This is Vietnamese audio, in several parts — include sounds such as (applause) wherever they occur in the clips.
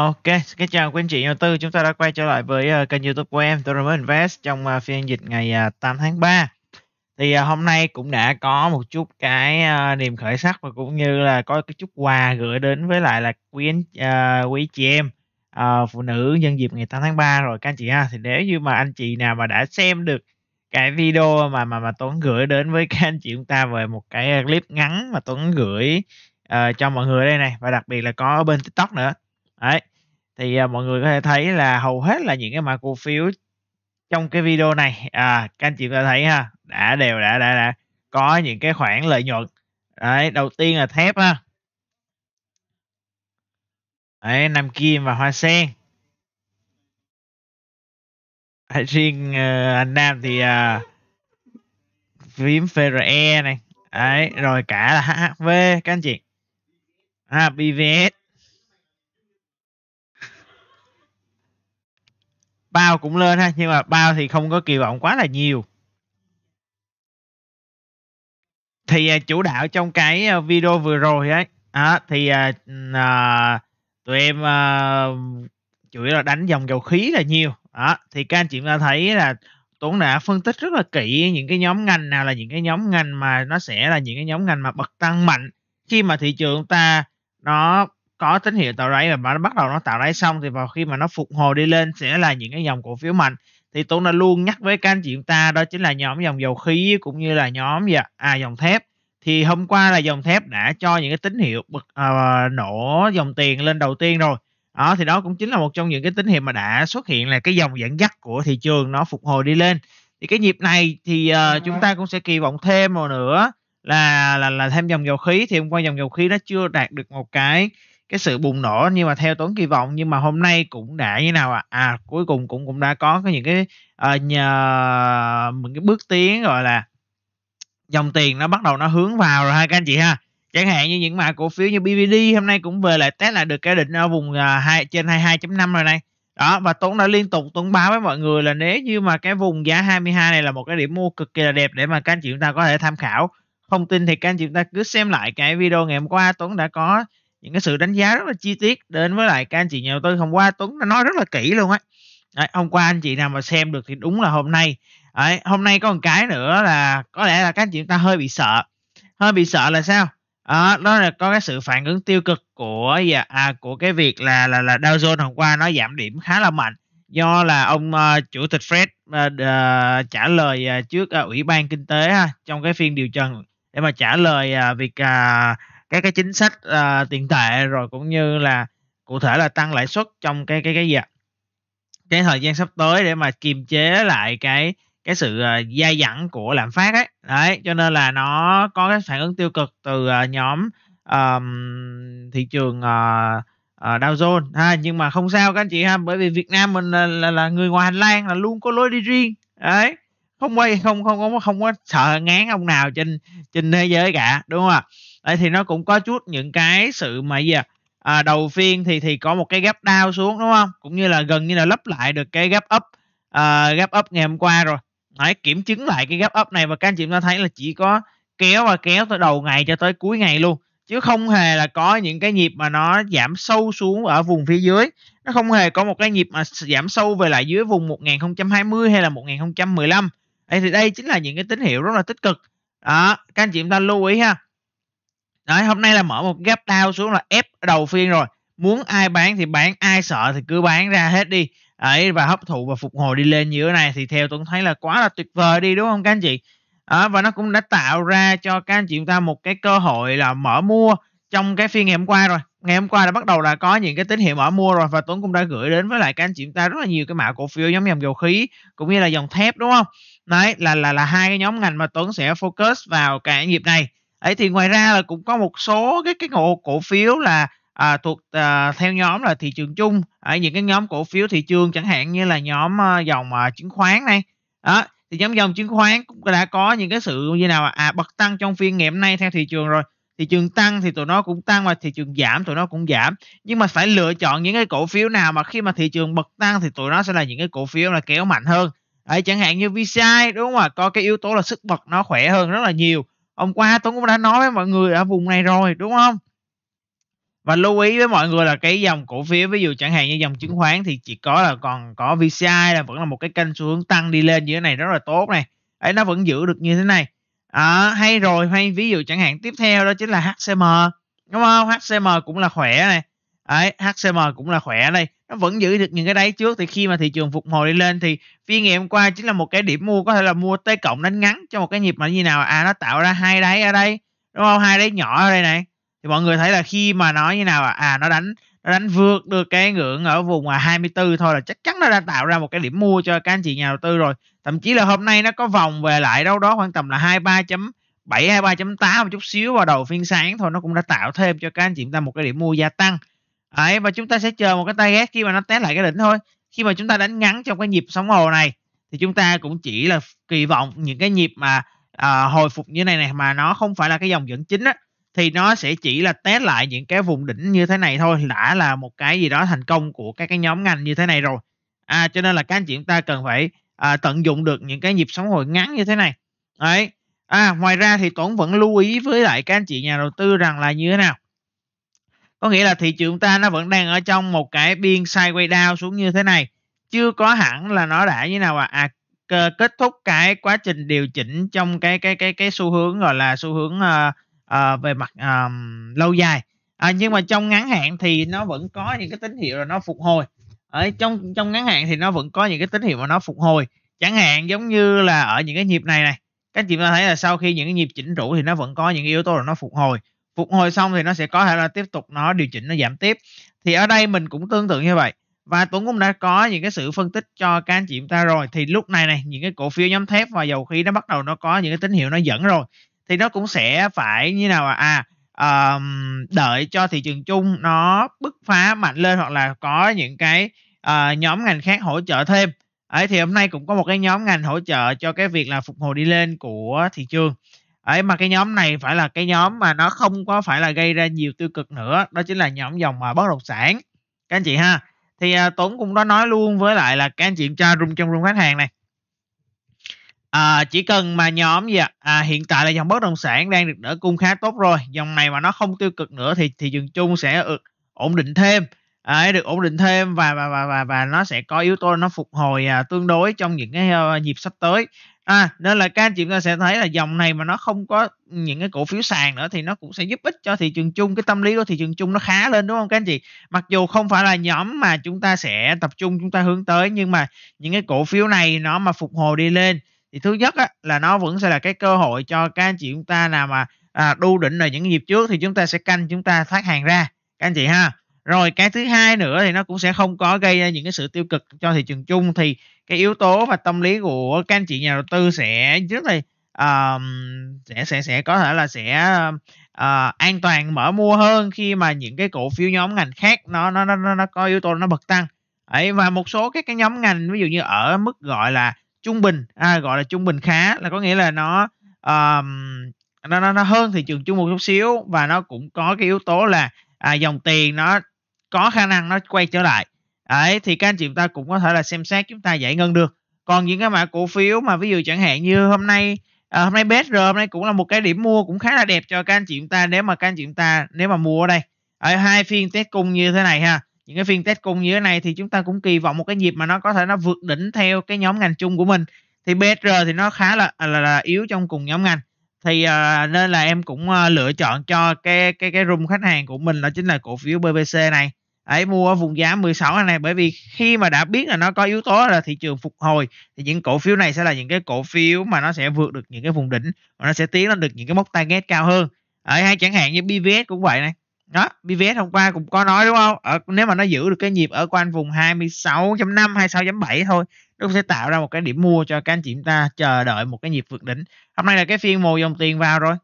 Ok, xin chào quý anh chị nhà tư. Chúng ta đã quay trở lại với uh, kênh YouTube của em, tôi mới Invest trong uh, phiên dịch ngày uh, ờ, 8 tháng 3. Thì uh, hôm nay cũng đã có một chút cái uh, niềm khởi sắc và cũng như là có cái chút quà gửi đến với lại là quý anh, uh, quý chị em uh, phụ nữ nhân dịp ngày 8 tháng 3 rồi các anh chị ha. Thì nếu như mà anh chị nào mà đã xem được cái video mà mà mà Tuấn gửi đến với các anh chị chúng ta về một cái clip ngắn mà Tuấn gửi uh, cho mọi người đây này và đặc biệt là có ở bên TikTok nữa. Đấy thì à, mọi người có thể thấy là hầu hết là những cái mã cổ phiếu trong cái video này à, các anh chị có thể thấy ha đã đều đã đã đã có những cái khoản lợi nhuận đấy đầu tiên là thép ha đấy nam kim và hoa sen đấy, riêng uh, anh nam thì uh, à, phím FRE này đấy rồi cả là HHV các anh chị à, BVS bao cũng lên ha nhưng mà bao thì không có kỳ vọng quá là nhiều thì à, chủ đạo trong cái à, video vừa rồi ấy à, thì à, à, tụi em à, chủ yếu là đánh dòng dầu khí là nhiều à, thì các anh chị ta thấy là Tuấn đã phân tích rất là kỹ những cái nhóm ngành nào là những cái nhóm ngành mà nó sẽ là những cái nhóm ngành mà bật tăng mạnh khi mà thị trường ta nó có tín hiệu tạo đáy và mà nó bắt đầu nó tạo đáy xong thì vào khi mà nó phục hồi đi lên sẽ là những cái dòng cổ phiếu mạnh thì tôi đã luôn nhắc với các anh chị chúng ta đó chính là nhóm dòng dầu khí cũng như là nhóm à dòng thép thì hôm qua là dòng thép đã cho những cái tín hiệu bực, à, nổ dòng tiền lên đầu tiên rồi đó thì đó cũng chính là một trong những cái tín hiệu mà đã xuất hiện là cái dòng dẫn dắt của thị trường nó phục hồi đi lên thì cái nhịp này thì uh, chúng vâng. ta cũng sẽ kỳ vọng thêm một nữa là là là thêm dòng dầu khí thì hôm qua dòng dầu khí nó chưa đạt được một cái cái sự bùng nổ nhưng mà theo Tuấn kỳ vọng nhưng mà hôm nay cũng đã như nào ạ? À? à cuối cùng cũng cũng đã có những cái uh, nhờ những cái bước tiến gọi là dòng tiền nó bắt đầu nó hướng vào rồi ha các anh chị ha chẳng hạn như những mã cổ phiếu như BVD hôm nay cũng về lại test lại được cái đỉnh ở vùng à, hai trên 22.5 rồi này đó và Tuấn đã liên tục Tuấn báo với mọi người là nếu như mà cái vùng giá 22 này là một cái điểm mua cực kỳ là đẹp để mà các anh chị chúng ta có thể tham khảo không tin thì các anh chị chúng ta cứ xem lại cái video ngày hôm qua Tuấn đã có những cái sự đánh giá rất là chi tiết đến với lại các anh chị nhà đầu tư hôm qua Tuấn đã nói rất là kỹ luôn á Đấy, hôm qua anh chị nào mà xem được thì đúng là hôm nay Đấy, hôm nay có một cái nữa là có lẽ là các anh chị ta hơi bị sợ hơi bị sợ là sao à, đó là có cái sự phản ứng tiêu cực của à, của cái việc là là là Dow Jones hôm qua nó giảm điểm khá là mạnh do là ông uh, chủ tịch Fred uh, ờ, ờ, trả lời uh, trước uh, ủy ban kinh tế uh, trong cái phiên điều trần để mà trả lời uh, việc uh, các cái chính sách uh, tiền tệ rồi cũng như là cụ thể là tăng lãi suất trong cái cái cái gì ạ cái thời gian sắp tới để mà kiềm chế lại cái cái sự uh, dai dẳng của lạm phát ấy đấy cho nên là nó có cái phản ứng tiêu cực từ uh, nhóm um, thị trường uh, uh, Dow Jones ha nhưng mà không sao các anh chị ha bởi vì Việt Nam mình là, là, là người ngoài hành lang là luôn có lối đi riêng đấy không quay không không không không có sợ ngán ông nào trên trên thế giới cả đúng không ạ đây thì nó cũng có chút những cái sự mà gì à, à đầu phiên thì thì có một cái gap down xuống đúng không? Cũng như là gần như là lấp lại được cái gap up uh, gap up ngày hôm qua rồi. Hãy kiểm chứng lại cái gap up này và các anh chị ta thấy là chỉ có kéo và kéo từ đầu ngày cho tới cuối ngày luôn chứ không hề là có những cái nhịp mà nó giảm sâu xuống ở vùng phía dưới nó không hề có một cái nhịp mà giảm sâu về lại dưới vùng 1020 hay là 1015 đây thì đây chính là những cái tín hiệu rất là tích cực đó các anh chị chúng ta lưu ý ha Đấy, hôm nay là mở một gap down xuống là ép đầu phiên rồi. Muốn ai bán thì bán, ai sợ thì cứ bán ra hết đi. Đấy, và hấp thụ và phục hồi đi lên như thế này thì theo Tuấn thấy là quá là tuyệt vời đi đúng không các anh chị? À, và nó cũng đã tạo ra cho các anh chị chúng ta một cái cơ hội là mở mua trong cái phiên ngày hôm qua rồi ngày hôm qua đã bắt đầu là có những cái tín hiệu mở mua rồi và Tuấn cũng đã gửi đến với lại các anh chị chúng ta rất là nhiều cái mã cổ phiếu nhóm dòng dầu khí cũng như là dòng thép đúng không? Đấy là là là hai cái nhóm ngành mà Tuấn sẽ focus vào cái nhịp này ấy thì ngoài ra là cũng có một số cái cái cổ cổ phiếu là à, thuộc à, theo nhóm là thị trường chung à, những cái nhóm cổ phiếu thị trường chẳng hạn như là nhóm à, dòng à, chứng khoán này đó thì nhóm dòng chứng khoán cũng đã có những cái sự như nào à bật tăng trong phiên ngày hôm nay theo thị trường rồi thị trường tăng thì tụi nó cũng tăng và thị trường giảm tụi nó cũng giảm nhưng mà phải lựa chọn những cái cổ phiếu nào mà khi mà thị trường bật tăng thì tụi nó sẽ là những cái cổ phiếu là kéo mạnh hơn ấy chẳng hạn như VCI đúng không ạ có cái yếu tố là sức bật nó khỏe hơn rất là nhiều hôm qua tôi cũng đã nói với mọi người ở vùng này rồi đúng không và lưu ý với mọi người là cái dòng cổ phiếu ví dụ chẳng hạn như dòng chứng khoán thì chỉ có là còn có VCI là vẫn là một cái kênh xu hướng tăng đi lên như thế này rất là tốt này ấy nó vẫn giữ được như thế này à, hay rồi hay ví dụ chẳng hạn tiếp theo đó chính là HCM đúng không HCM cũng là khỏe này ấy HCM cũng là khỏe đây nó vẫn giữ được những cái đáy trước thì khi mà thị trường phục hồi đi lên thì phiên ngày hôm qua chính là một cái điểm mua có thể là mua t cộng đánh ngắn cho một cái nhịp mà như nào à nó tạo ra hai đáy ở đây đúng không hai đáy nhỏ ở đây này thì mọi người thấy là khi mà nó như nào à, à nó đánh nó đánh vượt được cái ngưỡng ở vùng à 24 thôi là chắc chắn nó đã tạo ra một cái điểm mua cho các anh chị nhà đầu tư rồi thậm chí là hôm nay nó có vòng về lại đâu đó khoảng tầm là 23 7 23.8 một chút xíu vào đầu phiên sáng thôi nó cũng đã tạo thêm cho các anh chị ta một cái điểm mua gia tăng Đấy, và chúng ta sẽ chờ một cái tay ghét khi mà nó test lại cái đỉnh thôi khi mà chúng ta đánh ngắn trong cái nhịp sóng hồ này thì chúng ta cũng chỉ là kỳ vọng những cái nhịp mà à, hồi phục như này này mà nó không phải là cái dòng dẫn chính á thì nó sẽ chỉ là test lại những cái vùng đỉnh như thế này thôi đã là một cái gì đó thành công của các cái nhóm ngành như thế này rồi à, cho nên là các anh chị chúng ta cần phải à, tận dụng được những cái nhịp sóng hồi ngắn như thế này đấy à, ngoài ra thì tuấn vẫn lưu ý với lại các anh chị nhà đầu tư rằng là như thế nào có nghĩa là thị trường ta nó vẫn đang ở trong một cái biên sideways down xuống như thế này chưa có hẳn là nó đã như nào à, à kết thúc cái quá trình điều chỉnh trong cái cái cái cái xu hướng gọi là xu hướng uh, uh, về mặt um, lâu dài à, nhưng mà trong ngắn hạn thì nó vẫn có những cái tín hiệu là nó phục hồi ở trong trong ngắn hạn thì nó vẫn có những cái tín hiệu mà nó phục hồi chẳng hạn giống như là ở những cái nhịp này này các chị ta thấy là sau khi những cái nhịp chỉnh rũ thì nó vẫn có những yếu tố là nó phục hồi phục hồi xong thì nó sẽ có thể là tiếp tục nó điều chỉnh nó giảm tiếp thì ở đây mình cũng tương tự như vậy và Tuấn cũng đã có những cái sự phân tích cho các anh chị chúng ta rồi thì lúc này này những cái cổ phiếu nhóm thép và dầu khí nó bắt đầu nó có những cái tín hiệu nó dẫn rồi thì nó cũng sẽ phải như nào à, à um, đợi cho thị trường chung nó bứt phá mạnh lên hoặc là có những cái uh, nhóm ngành khác hỗ trợ thêm ấy thì hôm nay cũng có một cái nhóm ngành hỗ trợ cho cái việc là phục hồi đi lên của thị trường Đấy, mà cái nhóm này phải là cái nhóm mà nó không có phải là gây ra nhiều tiêu cực nữa đó chính là nhóm dòng mà bất động sản các anh chị ha thì à, Tuấn cũng đã nói luôn với lại là các anh chị tra rung trong rung khách hàng này à, chỉ cần mà nhóm gì à, à, hiện tại là dòng bất động sản đang được đỡ cung khá tốt rồi dòng này mà nó không tiêu cực nữa thì thị trường chung sẽ ổn định thêm à, ấy được ổn định thêm và và và và và nó sẽ có yếu tố nó phục hồi à, tương đối trong những cái uh, ờ, dịp sắp tới à, nên là các anh chị ta sẽ thấy là dòng này mà nó không có những cái cổ phiếu sàn nữa thì nó cũng sẽ giúp ích cho thị trường chung cái tâm lý của thị trường chung nó khá lên đúng không các anh chị mặc dù không phải là nhóm mà chúng ta sẽ tập trung chúng ta hướng tới nhưng mà những cái cổ phiếu này nó mà phục hồi đi lên thì thứ nhất á, là nó vẫn sẽ là cái cơ hội cho các anh chị chúng ta nào mà à, đu đỉnh ở những dịp trước thì chúng ta sẽ canh chúng ta thoát hàng ra các anh chị ha rồi cái thứ hai nữa thì nó cũng sẽ không có gây ra những cái sự tiêu cực cho thị trường chung thì cái yếu tố và tâm lý của các anh chị nhà đầu tư sẽ rất là um, sẽ sẽ sẽ có thể là sẽ uh, an toàn mở mua hơn khi mà những cái cổ phiếu nhóm ngành khác nó nó nó nó có yếu tố nó bật tăng ấy và một số các cái nhóm ngành ví dụ như ở mức gọi là trung bình à, gọi là trung bình khá là có nghĩa là nó um, nó nó nó hơn thị trường chung một chút xíu và nó cũng có cái yếu tố là à, dòng tiền nó có khả năng nó quay trở lại đấy thì các anh chị chúng ta cũng có thể là xem xét chúng ta giải ngân được còn những cái mã cổ phiếu mà ví dụ chẳng hạn như hôm nay à, hôm nay BSR hôm nay cũng là một cái điểm mua cũng khá là đẹp cho các anh chị chúng ta nếu mà các anh chị ta nếu mà mua ở đây ở hai phiên test cung như thế này ha những cái phiên test cung như thế này thì chúng ta cũng kỳ vọng một cái nhịp mà nó có thể nó vượt đỉnh theo cái nhóm ngành chung của mình thì BSR thì nó khá là là, là yếu trong cùng nhóm ngành thì à, nên là em cũng à, lựa chọn cho cái cái cái room khách hàng của mình đó chính là cổ phiếu BBC này ấy mua ở vùng giá 16 này bởi vì khi mà đã biết là nó có yếu tố là thị trường phục hồi thì những cổ phiếu này sẽ là những cái cổ phiếu mà nó sẽ vượt được những cái vùng đỉnh và nó sẽ tiến lên được những cái mốc target cao hơn ở hay chẳng hạn như BVS cũng vậy này đó BVS hôm qua cũng có nói đúng không ở, nếu mà nó giữ được cái nhịp ở quanh vùng 26.5 26.7 thôi nó sẽ tạo ra một cái điểm mua cho các anh chị ta chờ đợi một cái nhịp vượt đỉnh hôm nay là cái phiên mồi dòng tiền vào rồi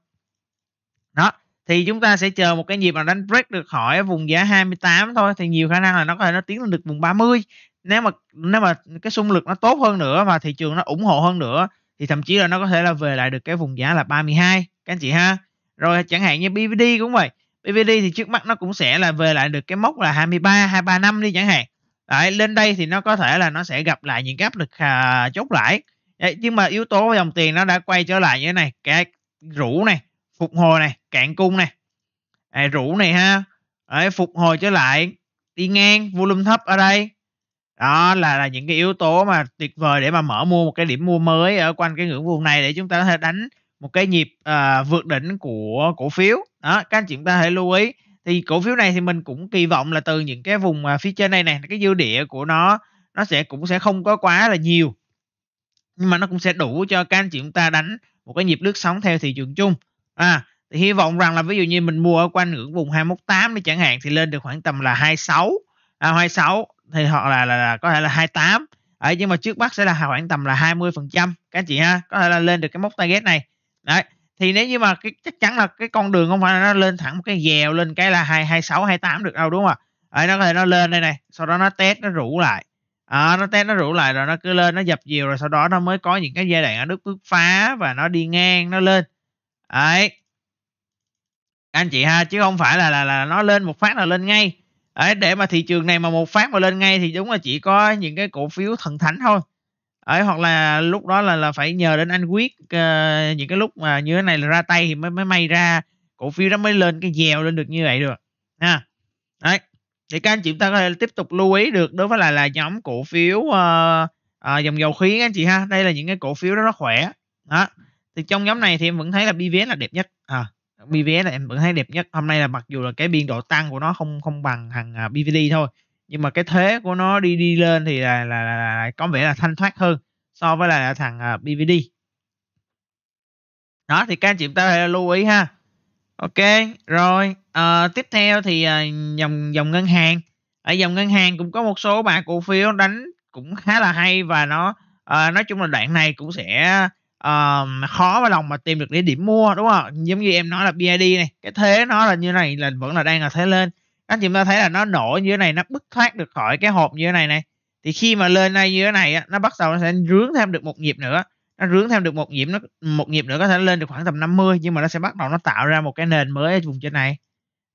đó thì chúng ta sẽ chờ một cái nhịp nào đánh break được khỏi vùng giá 28 thôi thì nhiều khả năng là nó có thể nó tiến lên được vùng 30 nếu mà nếu mà cái xung lực nó tốt hơn nữa và thị trường nó ủng hộ hơn nữa thì thậm chí là nó có thể là về lại được cái vùng giá là 32 các anh chị ha rồi chẳng hạn như BVD cũng vậy BVD thì trước mắt nó cũng sẽ là về lại được cái mốc là 23 23 năm đi chẳng hạn Đấy, lên đây thì nó có thể là nó sẽ gặp lại những cái áp lực à, chốt lại Đấy, nhưng mà yếu tố dòng tiền nó đã quay trở lại như thế này cái rủ này phục hồi này cạn cung này à, rủ này ha Đấy, phục hồi trở lại đi ngang volume thấp ở đây đó là là những cái yếu tố mà tuyệt vời để mà mở mua một cái điểm mua mới ở quanh cái ngưỡng vùng này để chúng ta có thể đánh một cái nhịp uh, vượt đỉnh của cổ phiếu đó các anh chị chúng ta hãy lưu ý thì cổ phiếu này thì mình cũng kỳ vọng là từ những cái vùng uh, phía trên này này cái dư địa của nó nó sẽ cũng sẽ không có quá là nhiều nhưng mà nó cũng sẽ đủ cho các anh chị chúng ta đánh một cái nhịp nước sóng theo thị trường chung à thì hy vọng rằng là ví dụ như mình mua ở quanh ngưỡng vùng 218 đi chẳng hạn thì lên được khoảng tầm là 26 à, 26 thì hoặc là, là, là có thể là 28 Đấy, nhưng mà trước mắt sẽ là khoảng tầm là 20 phần trăm các chị ha có thể là lên được cái mốc target này đấy thì nếu như mà cái chắc chắn là cái con đường không phải là nó lên thẳng một cái dèo lên cái là hai 28 được đâu đúng không ạ à, nó có thể nó lên đây này sau đó nó test nó rủ lại à, nó test nó rủ lại rồi nó cứ lên nó dập dìu rồi sau đó nó mới có những cái giai đoạn nó bước phá và nó đi ngang nó lên Đấy. Anh chị ha, chứ không phải là là là nó lên một phát là lên ngay. Đấy, để mà thị trường này mà một phát mà lên ngay thì đúng là chỉ có những cái cổ phiếu thần thánh thôi. ấy hoặc là lúc đó là là phải nhờ đến anh quyết uh, những cái lúc mà như thế này là ra tay thì mới mới may ra cổ phiếu đó mới lên cái dèo lên được như vậy được. Ha. Đấy. Thì các anh chị chúng ta có thể tiếp tục lưu ý được đối với là là nhóm cổ phiếu uh, à, dòng dầu khí các anh chị ha đây là những cái cổ phiếu đó nó khỏe đó thì trong nhóm này thì em vẫn thấy là BVS là đẹp nhất à, BVS là em vẫn thấy đẹp nhất hôm nay là mặc dù là cái biên độ tăng của nó không không bằng thằng à, BVD thôi nhưng mà cái thế của nó đi đi lên thì là là, là, là có vẻ là thanh thoát hơn so với là thằng à, BVD đó thì các anh chị ta phải lưu ý ha ok rồi à, tiếp theo thì à, dòng dòng ngân hàng ở dòng ngân hàng cũng có một số bạn cổ phiếu đánh cũng khá là hay và nó à, nói chung là đoạn này cũng sẽ uh, khó và lòng mà tìm được địa điểm mua đúng không giống như em nói là bid này cái thế nó là như này là vẫn là đang là thế lên anh chị ta thấy là nó nổi như thế này nó bứt thoát được khỏi cái hộp như thế này này thì khi mà lên đây như thế này nó bắt đầu nó sẽ rướng thêm được một nhịp nữa nó rướng thêm được một nhịp nó một nhịp nữa có thể lên được khoảng tầm 50 nhưng mà nó sẽ bắt đầu nó tạo ra một cái nền mới ở vùng trên này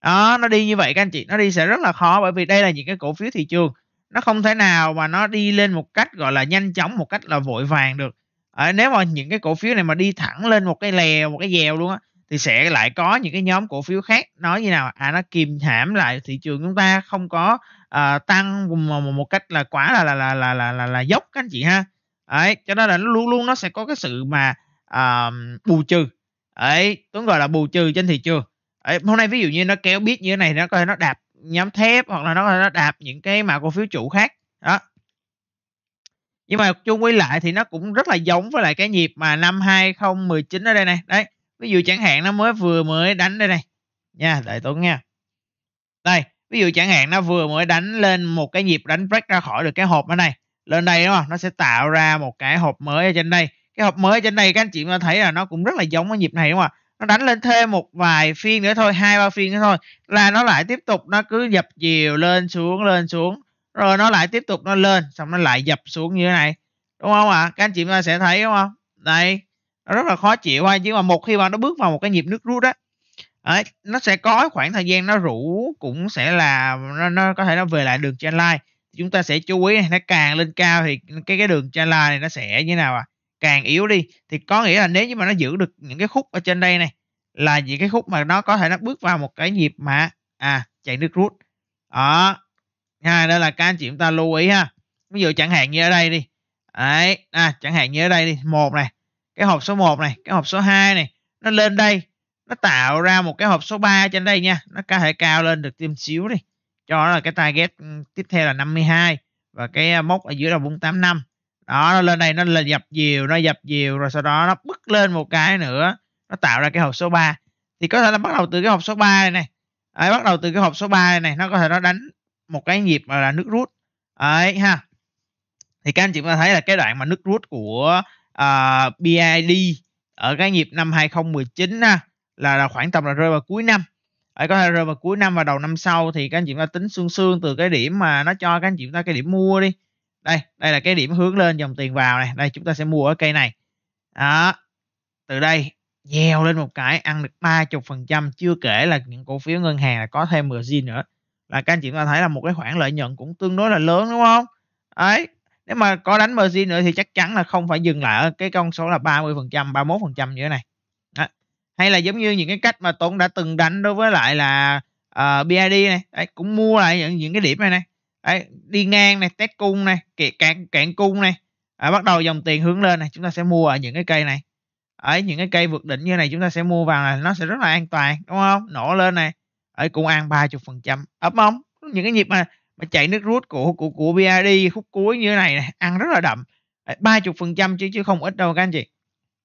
đó nó đi như vậy các anh chị nó đi sẽ rất là khó bởi vì đây là những cái cổ phiếu thị trường nó không thể nào mà nó đi lên một cách gọi là nhanh chóng một cách là vội vàng được à, nếu mà những cái cổ phiếu này mà đi thẳng lên một cái lèo một cái dèo luôn á thì sẽ lại có những cái nhóm cổ phiếu khác nói như nào à nó kìm hãm lại thị trường chúng ta không có à, tăng một, một cách là quá là là là là là là, là dốc các anh chị ha ấy cho nên là nó luôn luôn nó sẽ có cái sự mà à, bù trừ ấy tuấn gọi là bù trừ trên thị trường ấy hôm nay ví dụ như nó kéo biết như thế này nó có thể nó đạp nhóm thép hoặc là nó nó đạp những cái mã cổ phiếu chủ khác đó nhưng mà chung quy lại thì nó cũng rất là giống với lại cái nhịp mà năm 2019 ở đây này đấy ví dụ chẳng hạn nó mới vừa mới đánh đây này nha đợi tuấn nha đây ví dụ chẳng hạn nó vừa mới đánh lên một cái nhịp đánh break ra khỏi được cái hộp ở đây lên đây đúng không nó sẽ tạo ra một cái hộp mới ở trên đây cái hộp mới ở trên đây các anh chị mà thấy là nó cũng rất là giống với nhịp này đúng không ạ nó đánh lên thêm một vài phiên nữa thôi hai ba phiên nữa thôi là nó lại tiếp tục nó cứ dập dìu lên xuống lên xuống rồi nó lại tiếp tục nó lên xong nó lại dập xuống như thế này đúng không ạ à? các anh chị ta sẽ thấy đúng không đây nó rất là khó chịu hay chứ mà một khi mà nó bước vào một cái nhịp nước rút đó, ấy nó sẽ có khoảng thời gian nó rủ cũng sẽ là nó, nó có thể nó về lại đường trên line chúng ta sẽ chú ý này, nó càng lên cao thì cái cái đường trên line này nó sẽ như nào à càng yếu đi thì có nghĩa là nếu như mà nó giữ được những cái khúc ở trên đây này là những cái khúc mà nó có thể nó bước vào một cái nhịp mà à chạy nước rút đó ha đó là các anh chị chúng ta lưu ý ha ví dụ chẳng hạn như ở đây đi đấy à, chẳng hạn như ở đây đi một này cái hộp số 1 này cái hộp số 2 này nó lên đây nó tạo ra một cái hộp số 3 trên đây nha nó có thể cao lên được thêm xíu đi cho nó là cái target ừ, tiếp theo là 52 và cái à, mốc ở dưới là 485 đó nó lên đây nó lên dập dìu nó dập dìu rồi sau đó nó bứt lên một cái nữa nó tạo ra cái hộp số 3 thì có thể là bắt đầu từ cái hộp số 3 này này Đấy, bắt đầu từ cái hộp số 3 này, này nó có thể nó đánh một cái nhịp là nước rút ấy ha thì các anh chị có thấy là cái đoạn mà nước rút của uh, à, BID ở cái nhịp năm 2019 ha, là, là khoảng tầm là rơi vào cuối năm ấy có thể rơi vào cuối năm và đầu năm sau thì các anh chị ta tính xương xương từ cái điểm mà nó cho các anh chị ta cái điểm mua đi đây đây là cái điểm hướng lên dòng tiền vào này đây chúng ta sẽ mua ở cây này đó từ đây dèo lên một cái ăn được ba chục phần trăm chưa kể là những cổ phiếu ngân hàng là có thêm margin nữa là các anh chị có thấy là một cái khoản lợi nhuận cũng tương đối là lớn đúng không đấy nếu mà có đánh margin nữa thì chắc chắn là không phải dừng lại ở cái con số là 30 phần trăm 31 phần trăm như thế này Đó. hay là giống như những cái cách mà Tuấn đã từng đánh đối với lại là uh, ờ, BID này Đấy, cũng mua lại những, những cái điểm này này Đấy, đi ngang này test cung này kẹt cạn cạn cung này à, bắt đầu dòng tiền hướng lên này chúng ta sẽ mua ở những cái cây này ở những cái cây vượt đỉnh như này chúng ta sẽ mua vào này nó sẽ rất là an toàn đúng không nổ lên này ở công an trăm, ấp mong những cái nhịp mà mà chạy nước rút của của của BID khúc cuối như thế này, này ăn rất là đậm ba chục phần trăm chứ chứ không ít đâu các anh chị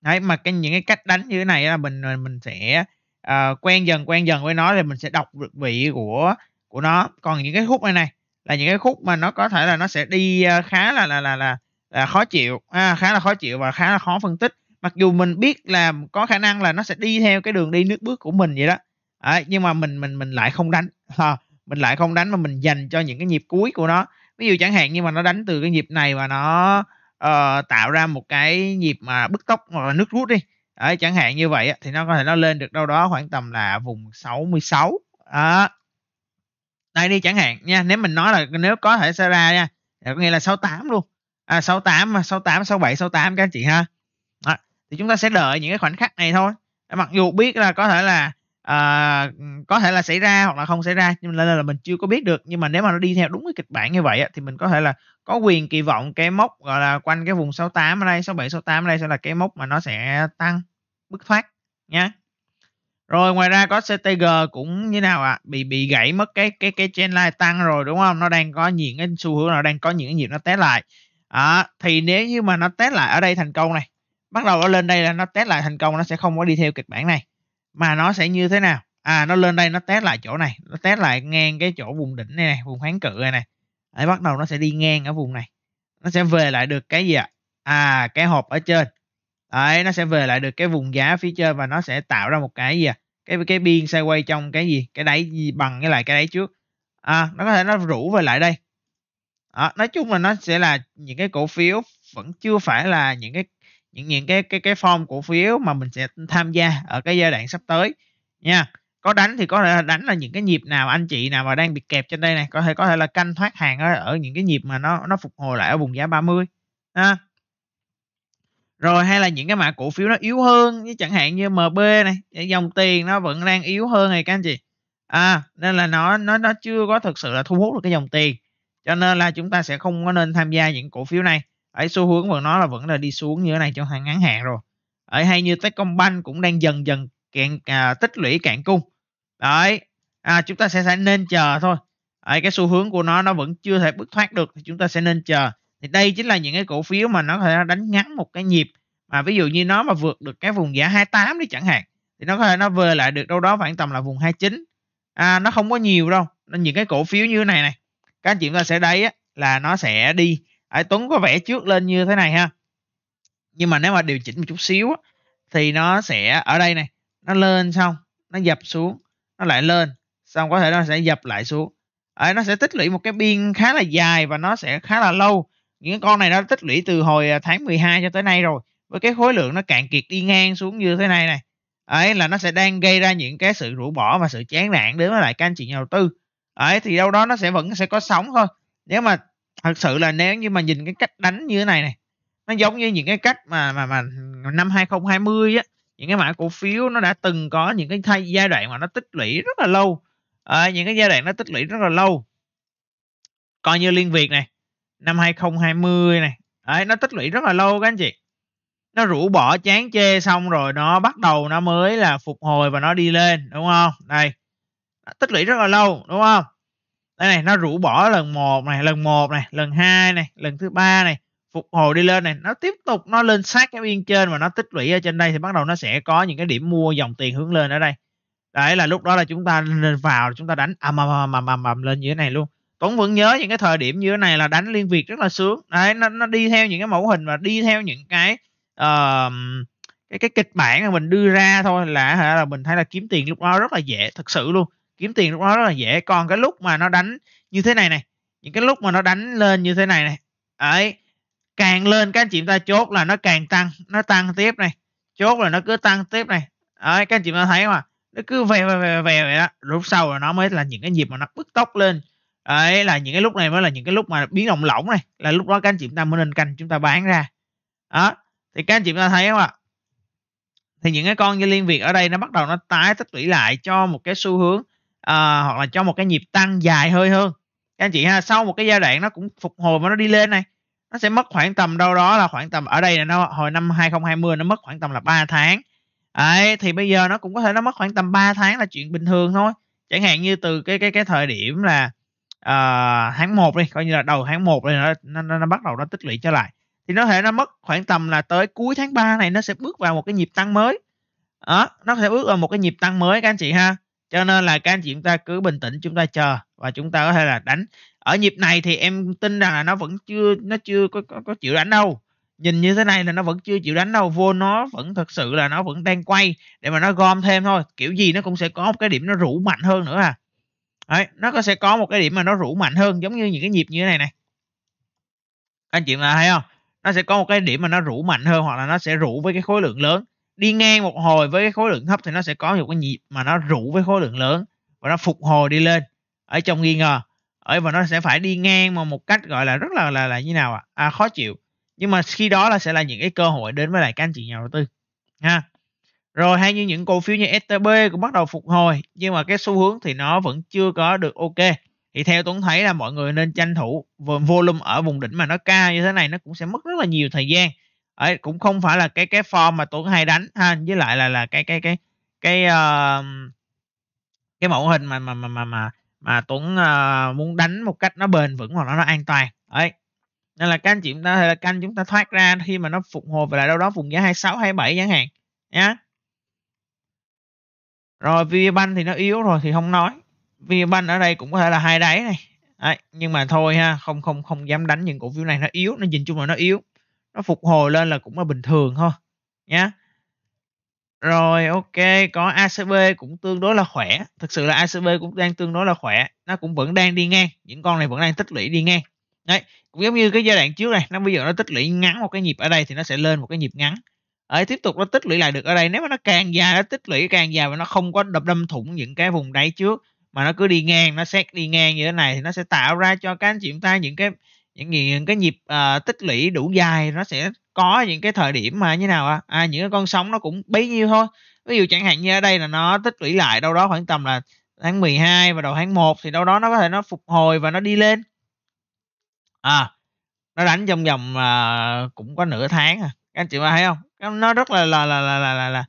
đấy mà cái những cái cách đánh như thế này là mình mình sẽ uh, quen dần quen dần với nó thì mình sẽ đọc được vị của của nó còn những cái khúc này này là những cái khúc mà nó có thể là nó sẽ đi ờ, khá là là là là, là khó chịu à, khá là khó chịu và khá là khó phân tích mặc dù mình biết là có khả năng là nó sẽ đi theo cái đường đi nước bước của mình vậy đó Đấy, nhưng mà mình mình mình lại không đánh ha (laughs) ờ, mình lại không đánh mà mình dành cho những cái nhịp cuối của nó ví dụ chẳng hạn như mà nó đánh từ cái nhịp này và nó uh, tạo ra một cái nhịp mà bứt tốc hoặc ờ, nước rút đi Đấy, chẳng hạn như vậy thì nó có thể nó lên được đâu đó khoảng tầm là vùng 66 à, đây đi chẳng hạn nha nếu mình nói là nếu có thể xảy ra nha có nghĩa là 68 luôn à, 68 68 67 68 các anh chị ha à, thì chúng ta sẽ đợi những cái khoảnh khắc này thôi mặc dù biết là có thể là à, có thể là xảy ra hoặc là không xảy ra nhưng là, là mình chưa có biết được nhưng mà nếu mà nó đi theo đúng cái kịch bản như vậy á, thì mình có thể là có quyền kỳ vọng cái mốc gọi là quanh cái vùng 68 ở đây 67 68 ở đây sẽ là cái mốc mà nó sẽ tăng bứt thoát nhé rồi ngoài ra có CTG cũng như nào ạ à? bị bị gãy mất cái cái cái trendline tăng rồi đúng không nó đang có những cái xu hướng là đang có những cái nhịp nó té lại à, thì nếu như mà nó té lại ở đây thành công này bắt đầu nó lên đây là nó test lại thành công nó sẽ không có đi theo kịch bản này mà nó sẽ như thế nào à nó lên đây nó test lại chỗ này nó test lại ngang cái chỗ vùng đỉnh này, này vùng kháng cự này này Đấy, bắt đầu nó sẽ đi ngang ở vùng này nó sẽ về lại được cái gì ạ à? cái hộp ở trên Đấy, nó sẽ về lại được cái vùng giá phía trên và nó sẽ tạo ra một cái gì à? cái cái biên xoay quay trong cái gì cái đáy gì bằng với lại cái đáy trước à, nó có thể nó rủ về lại đây à, nói chung là nó sẽ là những cái cổ phiếu vẫn chưa phải là những cái những những cái cái cái form cổ phiếu mà mình sẽ tham gia ở cái giai đoạn sắp tới nha có đánh thì có thể đánh là những cái nhịp nào anh chị nào mà đang bị kẹp trên đây này có thể có thể là canh thoát hàng ở, ở những cái nhịp mà nó nó phục hồi lại ở vùng giá 30 ha rồi hay là những cái mã cổ phiếu nó yếu hơn như chẳng hạn như MB này dòng tiền nó vẫn đang yếu hơn này các anh chị à nên là nó nó nó chưa có thực sự là thu hút được cái dòng tiền cho nên là chúng ta sẽ không có nên tham gia những cổ phiếu này Đấy, xu hướng của nó là vẫn là đi xuống như thế này trong hàng ngắn hạn rồi. Đấy, hay như Techcombank cũng đang dần dần cạn à, tích lũy cạn cung. Đấy, à, chúng ta sẽ, sẽ nên chờ thôi. Đấy, cái xu hướng của nó nó vẫn chưa thể bứt thoát được thì chúng ta sẽ nên chờ. Thì đây chính là những cái cổ phiếu mà nó có thể đánh ngắn một cái nhịp mà ví dụ như nó mà vượt được cái vùng giá 28 đi chẳng hạn thì nó có thể nó về lại được đâu đó khoảng tầm là vùng 29 à, nó không có nhiều đâu nên những cái cổ phiếu như thế này này các anh chị chúng ta sẽ đấy á, là nó sẽ đi à, Tuấn có vẽ trước lên như thế này ha nhưng mà nếu mà điều chỉnh một chút xíu thì nó sẽ ở đây này nó lên xong nó dập xuống nó lại lên xong có thể nó sẽ dập lại xuống Ấy nó sẽ tích lũy một cái biên khá là dài và nó sẽ khá là lâu những con này nó tích lũy từ hồi à, tháng 12 cho tới nay rồi với cái khối lượng nó cạn kiệt đi ngang xuống như thế này này ấy là nó sẽ đang gây ra những cái sự rũ bỏ và sự chán nản đến với lại các anh chị nhà đầu tư ấy thì đâu đó nó sẽ vẫn sẽ có sóng thôi nếu mà thật sự là nếu như mà nhìn cái cách đánh như thế này này nó giống như những cái cách mà mà mà năm 2020 á những cái mã cổ phiếu nó đã từng có những cái thay giai đoạn mà nó tích lũy rất là lâu à, những cái giai đoạn nó tích lũy rất là lâu coi như liên việt này năm 2020 này Đấy, nó tích lũy rất là lâu các anh chị nó rũ bỏ chán chê xong rồi nó bắt đầu nó mới là phục hồi và nó đi lên đúng không đây tích lũy rất là lâu đúng không đây này nó rũ bỏ lần một này lần một này lần hai này lần thứ ba này phục hồi đi lên này nó tiếp tục nó lên sát cái biên trên và nó tích lũy ở trên đây thì bắt đầu nó sẽ có những cái điểm mua dòng tiền hướng lên ở đây đấy là lúc đó là chúng ta lên vào chúng ta đánh ầm ầm ầm ầm ầm, ầm lên như thế này luôn Tuấn vẫn nhớ những cái thời điểm như thế này là đánh liên việt rất là sướng đấy nó, nó đi theo những cái mẫu hình và đi theo những cái uh, cái cái kịch bản mà mình đưa ra thôi là hả là mình thấy là kiếm tiền lúc đó rất là dễ thật sự luôn kiếm tiền lúc đó rất là dễ còn cái lúc mà nó đánh như thế này này những cái lúc mà nó đánh lên như thế này này ấy càng lên các anh chị ta chốt là nó càng tăng nó tăng tiếp này chốt là nó cứ tăng tiếp này ấy các anh chị ta thấy mà nó cứ về về về về vậy đó lúc sau là nó mới là những cái nhịp mà nó bứt tốc lên ấy là những cái lúc này mới là những cái lúc mà biến động lỏng này là lúc đó các anh chị ta mới nên canh chúng ta bán ra đó thì các anh chị ta thấy không ạ thì những cái con như liên việt ở đây nó bắt đầu nó tái tích lũy lại cho một cái xu hướng à, hoặc là cho một cái nhịp tăng dài hơi hơn các anh chị ha sau một cái giai đoạn nó cũng phục hồi và nó đi lên này nó sẽ mất khoảng tầm đâu đó là khoảng tầm ở đây là nó hồi năm 2020 nó mất khoảng tầm là 3 tháng Đấy, thì bây giờ nó cũng có thể nó mất khoảng tầm 3 tháng là chuyện bình thường thôi chẳng hạn như từ cái cái cái thời điểm là uh, tháng 1 đi coi như là đầu tháng 1 đi nó, nó, nó, nó bắt đầu nó tích lũy trở lại thì nó thể nó mất khoảng tầm là tới cuối tháng 3 này nó sẽ bước vào một cái nhịp tăng mới đó, nó sẽ bước vào một cái nhịp tăng mới các anh chị ha cho nên là các anh chị chúng ta cứ bình tĩnh chúng ta chờ và chúng ta có thể là đánh ở nhịp này thì em tin rằng là nó vẫn chưa nó chưa có, có, có chịu đánh đâu nhìn như thế này là nó vẫn chưa chịu đánh đâu vô nó vẫn thật sự là nó vẫn đang quay để mà nó gom thêm thôi kiểu gì nó cũng sẽ có một cái điểm nó rủ mạnh hơn nữa à Đấy, nó có sẽ có một cái điểm mà nó rủ mạnh hơn giống như những cái nhịp như thế này này anh chị mà thấy không nó sẽ có một cái điểm mà nó rủ mạnh hơn hoặc là nó sẽ rủ với cái khối lượng lớn đi ngang một hồi với cái khối lượng thấp thì nó sẽ có một cái nhịp mà nó rủ với khối lượng lớn và nó phục hồi đi lên ở trong nghi ngờ ở và nó sẽ phải đi ngang mà một cách gọi là rất là là là như nào ạ à? à, khó chịu nhưng mà khi đó là sẽ là những cái cơ hội đến với lại các anh chị nhà đầu tư ha rồi hay như những cổ phiếu như STB cũng bắt đầu phục hồi nhưng mà cái xu hướng thì nó vẫn chưa có được ok thì theo Tuấn thấy là mọi người nên tranh thủ volume ở vùng đỉnh mà nó cao như thế này nó cũng sẽ mất rất là nhiều thời gian ấy cũng không phải là cái cái form mà tuấn hay đánh ha với lại là là cái cái cái cái uh, cái mẫu hình mà mà mà mà mà, mà Tuấn uh, muốn đánh một cách nó bền vững hoặc nó, nó an toàn ấy nên là các anh chị chúng ta hay là canh chúng ta thoát ra khi mà nó phục hồi về lại đâu đó vùng giá 26 27 chẳng hạn nhá rồi VBank thì nó yếu rồi thì không nói VBank ở đây cũng có thể là hai đáy này Đấy, nhưng mà thôi ha không không không dám đánh những cổ phiếu này nó yếu nó nhìn chung là nó yếu nó phục hồi lên là cũng là bình thường thôi nhé rồi ok có ACB cũng tương đối là khỏe thực sự là ACB cũng đang tương đối là khỏe nó cũng vẫn đang đi ngang những con này vẫn đang tích lũy đi ngang đấy cũng giống như cái giai đoạn trước này nó bây giờ nó tích lũy ngắn một cái nhịp ở đây thì nó sẽ lên một cái nhịp ngắn ấy tiếp tục nó tích lũy lại được ở đây nếu mà nó càng dài nó tích lũy càng dài và nó không có đập đâm thủng những cái vùng đáy trước mà nó cứ đi ngang nó xét đi ngang như thế này thì nó sẽ tạo ra cho các anh chị chúng ta những cái những, cái nhịp à, tích lũy đủ dài nó sẽ có những cái thời điểm mà như nào à, à những cái con sóng nó cũng bấy nhiêu thôi ví dụ chẳng hạn như ở đây là nó tích lũy lại đâu đó khoảng tầm là tháng 12 và đầu tháng 1 thì đâu đó nó có thể nó phục hồi và nó đi lên à nó đánh trong vòng à, cũng có nửa tháng à các anh chị mà thấy không nó rất là là là là là là, là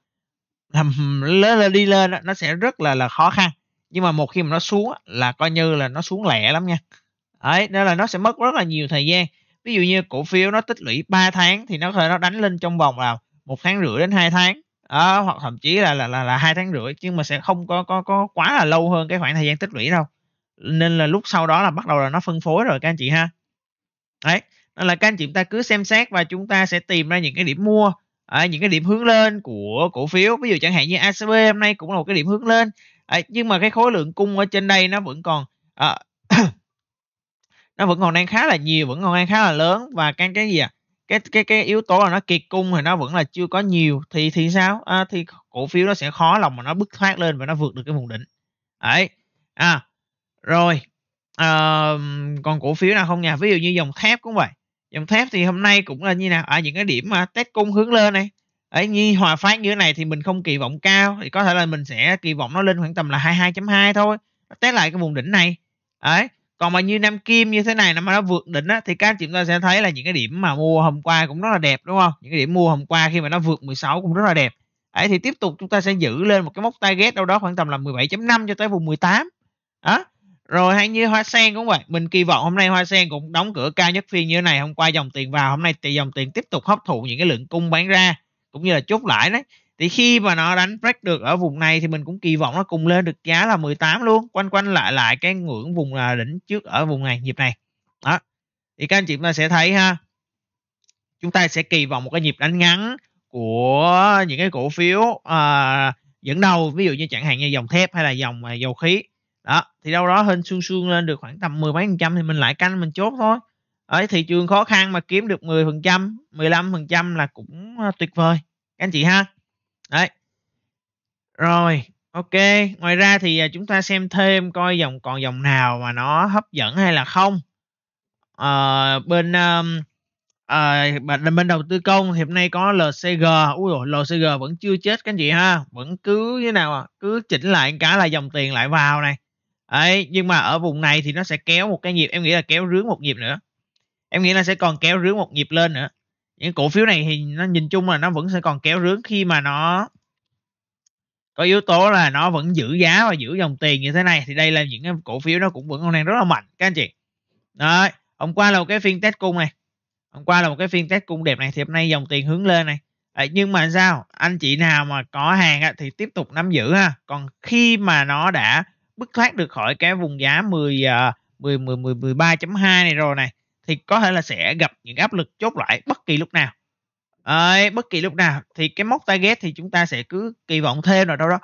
làm là đi lên nó sẽ rất là là khó khăn nhưng mà một khi mà nó xuống là coi như là nó xuống lẹ lắm nha Đấy, nên là nó sẽ mất rất là nhiều thời gian. Ví dụ như cổ phiếu nó tích lũy 3 tháng thì nó có thể nó đánh lên trong vòng là một tháng rưỡi đến 2 tháng. À, hoặc thậm chí là là là là hai tháng rưỡi nhưng mà sẽ không có có có quá là lâu hơn cái khoảng thời gian tích lũy đâu nên là lúc sau đó là bắt đầu là nó phân phối rồi các anh chị ha đấy nên là các anh chị ta cứ xem xét và chúng ta sẽ tìm ra những cái điểm mua à, những cái điểm hướng lên của cổ phiếu ví dụ chẳng hạn như ACB hôm nay cũng là một cái điểm hướng lên à, nhưng mà cái khối lượng cung ở trên đây nó vẫn còn à, nó vẫn còn đang khá là nhiều vẫn còn đang khá là lớn và cái cái gì à cái cái cái yếu tố là nó kiệt cung thì nó vẫn là chưa có nhiều thì thì sao à, thì cổ phiếu nó sẽ khó lòng mà nó bứt thoát lên và nó vượt được cái vùng đỉnh đấy à rồi à, còn cổ phiếu nào không nhà ví dụ như dòng thép cũng vậy dòng thép thì hôm nay cũng là như nào ở à, những cái điểm mà test cung hướng lên này ấy như hòa phát như thế này thì mình không kỳ vọng cao thì có thể là mình sẽ kỳ vọng nó lên khoảng tầm là 22.2 thôi nó test lại cái vùng đỉnh này đấy còn mà như nam kim như thế này nó mà nó vượt đỉnh á, thì các anh chị chúng ta sẽ thấy là những cái điểm mà mua hôm qua cũng rất là đẹp đúng không những cái điểm mua hôm qua khi mà nó vượt 16 cũng rất là đẹp ấy thì tiếp tục chúng ta sẽ giữ lên một cái mốc target đâu đó khoảng tầm là 17.5 cho tới vùng 18 đó rồi hay như hoa sen cũng vậy mình kỳ vọng hôm nay hoa sen cũng đóng cửa cao nhất phiên như thế này hôm qua dòng tiền vào hôm nay thì dòng tiền tiếp tục hấp thụ những cái lượng cung bán ra cũng như là chốt lãi đấy thì khi mà nó đánh break được ở vùng này thì mình cũng kỳ vọng nó cùng lên được giá là 18 luôn quanh quanh lại lại cái ngưỡng vùng là đỉnh trước ở vùng này nhịp này đó thì các anh chị chúng ta sẽ thấy ha chúng ta sẽ kỳ vọng một cái nhịp đánh ngắn của những cái cổ phiếu à, dẫn đầu ví dụ như chẳng hạn như dòng thép hay là dòng à, dầu khí đó thì đâu đó hơn xương xương lên được khoảng tầm mười mấy phần trăm thì mình lại canh mình chốt thôi ở thị trường khó khăn mà kiếm được 10 phần trăm 15 phần trăm là cũng à, tuyệt vời các anh chị ha đấy rồi ok ngoài ra thì à, chúng ta xem thêm coi dòng còn dòng nào mà nó hấp dẫn hay là không à, bên um, à, bên đầu tư công hiện nay có LCG ui dồi, LCG vẫn chưa chết các anh chị ha vẫn cứ như nào à? cứ chỉnh lại cả là dòng tiền lại vào này ấy nhưng mà ở vùng này thì nó sẽ kéo một cái nhịp em nghĩ là kéo rướng một nhịp nữa em nghĩ là sẽ còn kéo rướng một nhịp lên nữa những cổ phiếu này thì nó nhìn chung là nó vẫn sẽ còn kéo rướng khi mà nó có yếu tố là nó vẫn giữ giá và giữ dòng tiền như thế này thì đây là những cái cổ phiếu nó cũng vẫn còn đang rất là mạnh các anh chị đó hôm qua là một cái phiên test cung này hôm qua là một cái phiên test cung đẹp này thì hôm nay dòng tiền hướng lên này à, nhưng mà sao anh chị nào mà có hàng á, thì tiếp tục nắm giữ ha còn khi mà nó đã bứt thoát được khỏi cái vùng giá 10 10 10 13.2 này rồi này thì có thể là sẽ gặp những áp lực chốt lại bất kỳ lúc nào à, bất kỳ lúc nào thì cái mốc target thì chúng ta sẽ cứ kỳ vọng thêm rồi đâu đó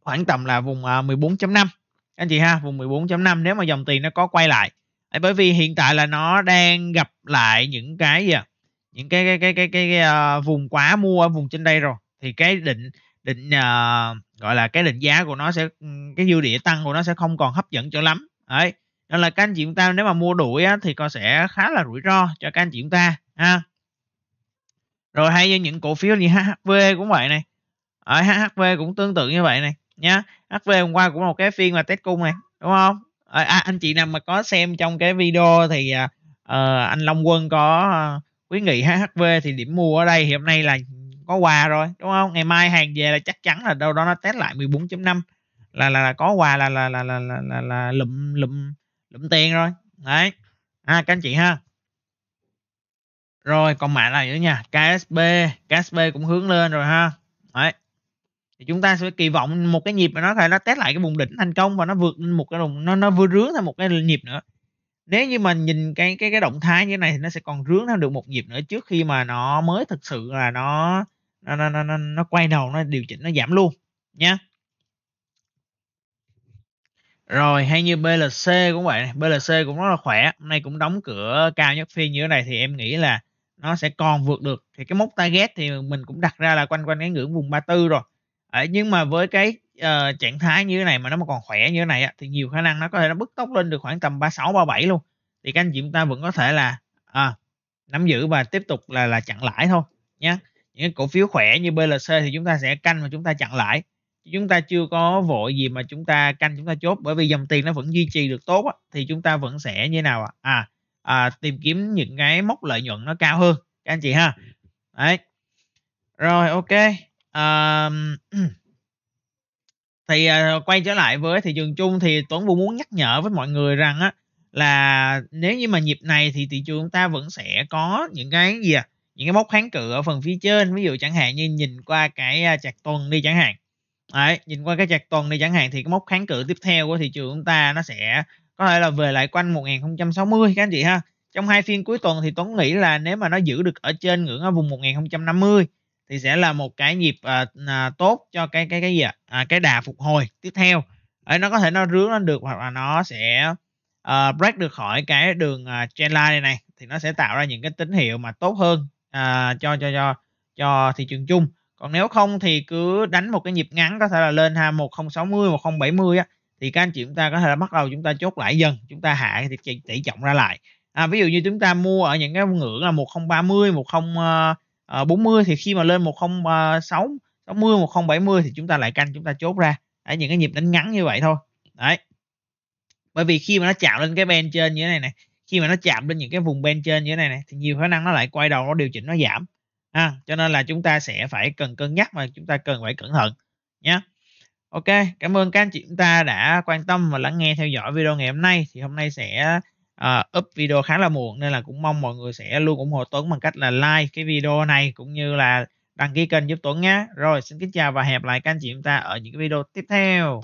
khoảng tầm là vùng 14.5 à, anh chị ha vùng 14.5 nếu mà dòng tiền nó có quay lại à, bởi vì hiện tại là nó đang gặp lại những cái gì à? những cái cái cái cái cái, cái uh, vùng quá mua ở vùng trên đây rồi thì cái định định uh, gọi là cái định giá của nó sẽ ừ, cái dư địa tăng của nó sẽ không còn hấp dẫn cho lắm đấy nên là các anh chị chúng ta nếu mà mua đuổi á, thì con sẽ khá là rủi ro cho các anh chị chúng ta ha rồi hay như những cổ phiếu như HHV cũng vậy này ở HHV cũng tương tự như vậy này nhá HV hôm qua cũng là một cái phiên mà test cung này đúng không ờ, à, anh chị nào mà có xem trong cái video thì uh, anh Long Quân có ờ, khuyến nghị HHV thì điểm mua ở đây thì hôm nay là có quà rồi đúng không ngày mai hàng về là chắc chắn là đâu đó nó test lại 14.5 là là, là có quà là là là là là, là, là lụm lụm lụm tiền rồi đấy à các anh chị ha rồi còn mã này nữa nha KSB KSB cũng hướng lên rồi ha đấy thì chúng ta sẽ kỳ vọng một cái nhịp mà nó thể nó test lại cái vùng đỉnh thành công và nó vượt lên một cái vùng nó nó vừa rướng thêm một cái nhịp nữa nếu như mà nhìn cái cái cái động thái như thế này thì nó sẽ còn rướng thêm được một nhịp nữa trước khi mà nó mới thực sự là nó nó nó nó, nó quay đầu nó điều chỉnh nó giảm luôn nha rồi hay như BLC cũng vậy này, BLC cũng rất là khỏe, hôm nay cũng đóng cửa cao nhất phiên như thế này thì em nghĩ là nó sẽ còn vượt được. Thì cái mốc target thì mình cũng đặt ra là quanh quanh cái ngưỡng vùng 34 rồi. À, nhưng mà với cái uh, trạng thái như thế này mà nó mà còn khỏe như thế này thì nhiều khả năng nó có thể nó bứt tốc lên được khoảng tầm 36 37 luôn. Thì các anh chị chúng ta vẫn có thể là à, nắm giữ và tiếp tục là là chặn lãi thôi nhé. Những cổ phiếu khỏe như BLC thì chúng ta sẽ canh và chúng ta chặn lãi chúng ta chưa có vội gì mà chúng ta canh chúng ta chốt bởi vì dòng tiền nó vẫn duy trì được tốt thì chúng ta vẫn sẽ như nào à? à, tìm kiếm những cái mốc lợi nhuận nó cao hơn các anh chị ha đấy rồi ok à, thì à, quay trở lại với thị trường chung thì Tuấn Vũ muốn nhắc nhở với mọi người rằng á là nếu như mà nhịp này thì thị trường chúng ta vẫn sẽ có những cái gì à? những cái mốc kháng cự ở phần phía trên ví dụ chẳng hạn như nhìn qua cái à, chặt tuần đi chẳng hạn Đấy, nhìn qua cái chặt tuần này chẳng hạn thì cái mốc kháng cự tiếp theo của thị trường chúng ta nó sẽ có thể là về lại quanh 1060 các anh chị ha. Trong hai phiên cuối tuần thì Tuấn nghĩ là nếu mà nó giữ được ở trên ngưỡng ở vùng 1050 thì sẽ là một cái nhịp à, à, tốt cho cái cái cái gì ạ? À, cái đà phục hồi tiếp theo. Đấy, nó có thể nó rướn lên được hoặc là nó sẽ uh, break được khỏi cái đường uh, à, trendline này này thì nó sẽ tạo ra những cái tín hiệu mà tốt hơn uh, cho cho cho cho thị trường chung còn nếu không thì cứ đánh một cái nhịp ngắn có thể là lên ha 1060 1070 á thì các anh chị chúng ta có thể là bắt đầu chúng ta chốt lại dần chúng ta hạ thì tỷ trọng ra lại à, ví dụ như chúng ta mua ở những cái ngưỡng là 1030 1040 ờ, ờ, thì khi mà lên 1060 60 1070 thì chúng ta lại canh chúng ta chốt ra ở những cái nhịp đánh ngắn như vậy thôi đấy bởi vì khi mà nó chạm lên cái bên trên như thế này này khi mà nó chạm lên những cái vùng bên trên như thế này này thì nhiều khả năng nó lại quay đầu nó điều chỉnh nó giảm à, cho nên là chúng ta sẽ phải cần cân nhắc và chúng ta cần phải cẩn thận nhé ok cảm ơn các anh chị chúng ta đã quan tâm và lắng nghe theo dõi video ngày hôm nay thì hôm nay sẽ uh, up video khá là muộn nên là cũng mong mọi người sẽ luôn ủng hộ Tuấn bằng cách là like cái video này cũng như là đăng ký kênh giúp Tuấn nhé. Rồi xin kính chào và hẹn gặp lại các anh chị chúng ta ở những video tiếp theo.